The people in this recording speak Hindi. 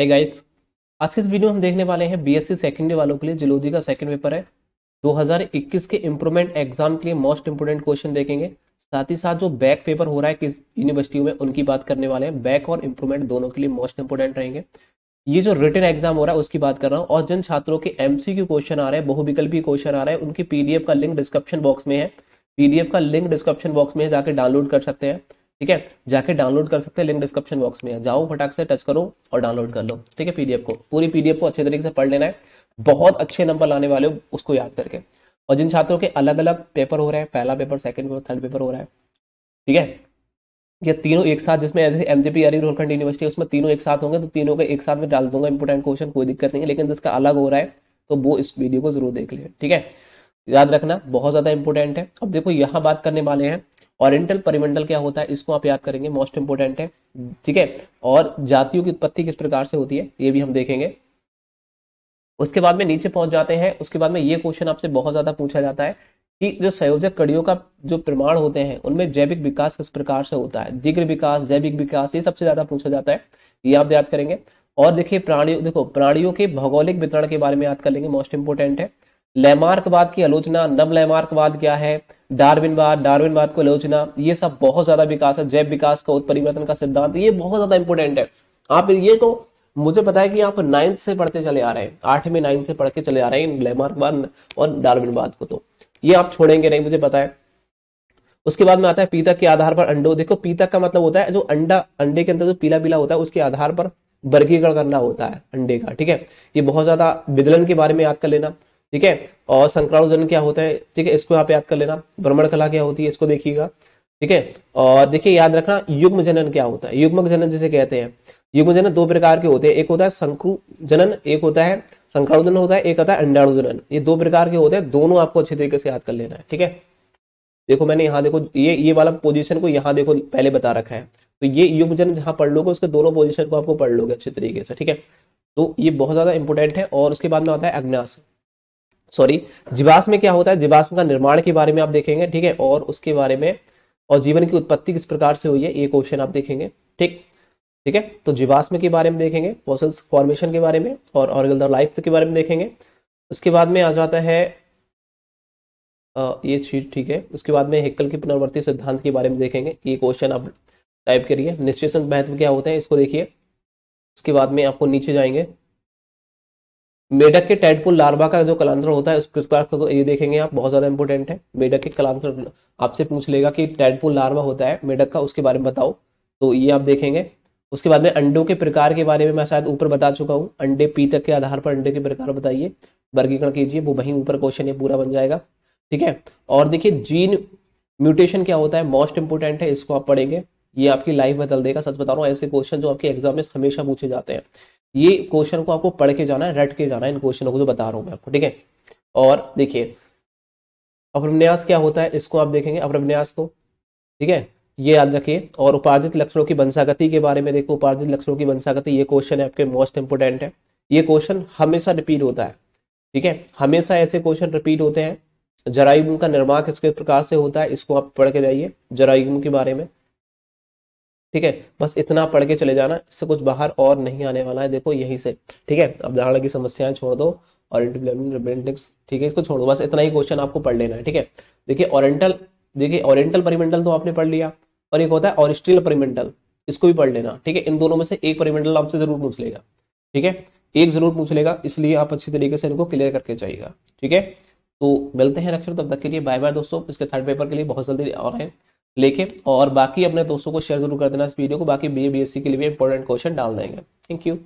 है गाइस आज के इस वीडियो हम देखने वाले हैं बीएससी सेकेंड वालों के लिए जिलोदी का सेकंड पेपर है 2021 के इम्प्रूवमेंट एग्जाम के लिए मोस्ट इंपोर्टेंट क्वेश्चन देखेंगे साथ ही साथ जो बैक पेपर हो रहा है किस यूनिवर्सिटी में उनकी बात करने वाले हैं बैक और इम्प्रूवमेंट दोनों के लिए मोस्ट इंपोर्टेंट रहेंगे ये जो रिटर्न एग्जाम हो रहा है उसकी बात कर रहा हूँ और जिन छात्रों के एम क्वेश्चन आ रहे हैं बहुविकल्पी क्वेश्चन आ रहे हैं उनके पीडीएफ का लिंक डिस्क्रिप्शन बॉक्स में है पीडीएफ का लिंक डिस्क्रिप्शन बॉक्स में जाकर डाउनलोड कर सकते हैं ठीक है जाके डाउनलोड कर सकते हैं लिंक डिस्क्रिप्शन बॉक्स में जाओ फटाक से टच करो और डाउनलोड कर लो ठीक है पीडीएफ को पूरी पीडीएफ को अच्छे तरीके से पढ़ लेना है बहुत अच्छे नंबर लाने वाले हो उसको याद करके और जिन छात्रों के अलग अलग पेपर हो रहे हैं पहला paper second paper third paper हो रहा है ठीक है या तीनों एक साथ जिसमें एज एमजेपी अरी रोहखंड यूनिवर्सिटी उसमें तीनों एक साथ होंगे तो तीनों के एक साथ में डाल दूंगा इंपोर्टेंट क्वेश्चन कोई दिक्कत नहीं है लेकिन जिसका अलग हो रहा है तो वो इस वीडियो को जरूर देख लिया ठीक है याद रखना बहुत ज़्यादा इंपॉर्टेंट है अब देखो यहाँ बात करने वाले हैं ओरिएंटल परिमंडल क्या होता है इसको आप याद करेंगे मोस्ट इंपोर्टेंट है ठीक है और जातियों की उत्पत्ति किस प्रकार से होती है ये भी हम देखेंगे उसके बाद में नीचे पहुंच जाते हैं उसके बाद में ये क्वेश्चन आपसे बहुत ज्यादा पूछा जाता है कि जो संयोजक कड़ियों का जो प्रमाण होते हैं उनमें जैविक विकास किस प्रकार से होता है दिग्र विकास जैविक विकास ये सबसे ज्यादा पूछा जाता है ये आप याद करेंगे और देखिए प्राणियों देखो प्राणियों के भौगोलिक वितरण के बारे में याद कर लेंगे मोस्ट इंपोर्टेंट है लैमार्कवाद की आलोचना नव लैमार्कवाद क्या है डार्विनवाद डार्विनवाद को लोचना ये सब बहुत ज्यादा विकास है जैव विकास का उत्परिवर्तन का सिद्धांत ये बहुत ज्यादा इंपॉर्टेंट है आप ये तो मुझे पता है कि आप नाइन्थ से पढ़ते चले आ रहे हैं आठ में नाइन्थ से पढ़ के चले आ रहे हैं ग्लैमार्कवाद और डार्विनवाद को तो ये आप छोड़ेंगे नहीं मुझे पता है उसके बाद में आता है पीतक के आधार पर अंडो देखो पीतक का मतलब होता है जो अंडा अंडे के अंदर जो पीला पीला होता है उसके आधार पर वर्गीकरण करना होता है अंडे का ठीक है ये बहुत ज्यादा विदलन के बारे में याद कर लेना ठीक है और संक्राणुजन क्या होता है ठीक है इसको यहाँ पे याद कर लेना भ्रमण कला क्या होती है इसको देखिएगा ठीक है और देखिए याद रखना युग्म जनन क्या होता है युग्म जनन जिसे कहते हैं युग्म जनन दो प्रकार के होते हैं एक होता है संक्रु जनन एक होता है संक्राणुजन होता है एक होता है अंडाणु जनन ये दो प्रकार के होते हैं दोनों आपको अच्छे तरीके से याद कर लेना है ठीक है देखो मैंने यहाँ देखो ये ये वाला पोजिशन को यहाँ देखो पहले बता रखा है तो ये युग्म जनन जहाँ पढ़ लोगे उसके दोनों पोजिशन को आपको पढ़ लोगे अच्छे तरीके से ठीक है तो ये बहुत ज्यादा इंपॉर्टेंट है और उसके बाद में आता है अग्नाश सॉरी जीवाश्म में क्या होता है जीवाश्म का निर्माण के बारे में आप देखेंगे ठीक है और उसके बारे में और जीवन की उत्पत्ति किस प्रकार से हुई है ये क्वेश्चन आप देखेंगे ठीक ठीक है तो जीवाश्म के बारे में देखेंगे फॉसल्स फॉर्मेशन के बारे में और ऑर्गेनल लाइफ के बारे में देखेंगे उसके बाद में आ जाता है आ, ये चीज ठीक है उसके बाद में हेक्कल के पुनर्वर्ती सिद्धांत के बारे में देखेंगे ये क्वेश्चन आप टाइप करिए निश्चेषण महत्व क्या होते हैं इसको देखिए उसके बाद में आपको नीचे जाएंगे मेढक के टेडपुल लार्वा का जो कलांतर होता है तो ये देखेंगे आप बहुत ज़्यादा इंपॉर्टेंट है मेडक के कलांतर आपसे पूछ लेगा कि टेडपुल लार्वा होता है मेढक का उसके बारे में बताओ तो ये आप देखेंगे उसके बाद में अंडों के प्रकार के बारे में मैं शायद ऊपर बता चुका हूँ अंडे पीतक के आधार पर अंडे के प्रकार बताइए वर्गीकरण कीजिए वो वहीं ऊपर क्वेश्चन ये पूरा बन जाएगा ठीक है और देखिए जीन म्यूटेशन क्या होता है मोस्ट इंपोर्टेंट है इसको आप पढ़ेंगे ये आपकी लाइफ बदल देगा सच बता रहा हूँ ऐसे क्वेश्चन जो आपके एग्जाम में हमेशा पूछे जाते हैं ये क्वेश्चन को आपको पढ़ के जाना है रट के जाना है इन क्वेश्चनों को जो बता रहा हूँ मैं आपको ठीक है और देखिए अपभ्रमन्यास क्या होता है इसको आप देखेंगे अपभ्रमन्यास को ठीक है ये याद रखिए और उपार्जित लक्षणों की वंशागति के बारे में देखो उपार्जित लक्षणों की वंशागति ये क्वेश्चन है आपके मोस्ट इंपोर्टेंट है ये क्वेश्चन हमेशा रिपीट होता है ठीक है हमेशा ऐसे क्वेश्चन रिपीट होते हैं जरायुम का निर्माण किस प्रकार से होता है इसको आप पढ़ के जाइए जरायुम के बारे में ठीक है बस इतना पढ़ के चले जाना इससे कुछ बाहर और नहीं आने वाला है देखो यहीं से ठीक है अब अवधारणा की समस्याएं छोड़ दो ठीक है इसको छोड़ो बस इतना ही क्वेश्चन आपको पढ़ लेना है ठीक है देखिए ओरिएंटल देखिए ओरिएंटल परिमंडल तो आपने पढ़ लिया और एक होता है ऑरिस्ट्रियल परिमेंटल इसको भी पढ़ लेना ठीक है इन दोनों में से एक परिमंडल आपसे जरूर पूछ लेगा ठीक है एक जरूर पूछ लेगा इसलिए आप अच्छी तरीके से इनको क्लियर करके जाइएगा ठीक है तो मिलते हैं अक्षर तब तक के लिए बाय बाय दोस्तों इसके थर्ड पेपर के लिए बहुत जल्दी और है लेके और बाकी अपने दोस्तों को शेयर जरूर कर देना इस वीडियो को बाकी बी बी एस सी के लिए भी इंपॉर्टेंट क्वेश्चन डाल देंगे थैंक यू